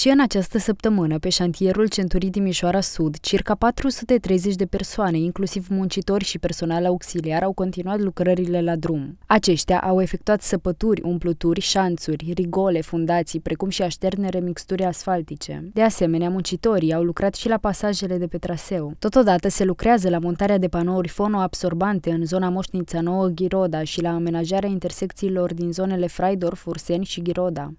Și în această săptămână, pe șantierul Centurii Timișoara Sud, circa 430 de persoane, inclusiv muncitori și personal auxiliar, au continuat lucrările la drum. Aceștia au efectuat săpături, umpluturi, șanțuri, rigole, fundații, precum și așternere mixturi asfaltice. De asemenea, muncitorii au lucrat și la pasajele de pe traseu. Totodată se lucrează la montarea de panouri fonoabsorbante în zona Moșnița Nouă Ghiroda și la amenajarea intersecțiilor din zonele Fraidor, Furseni și Ghiroda.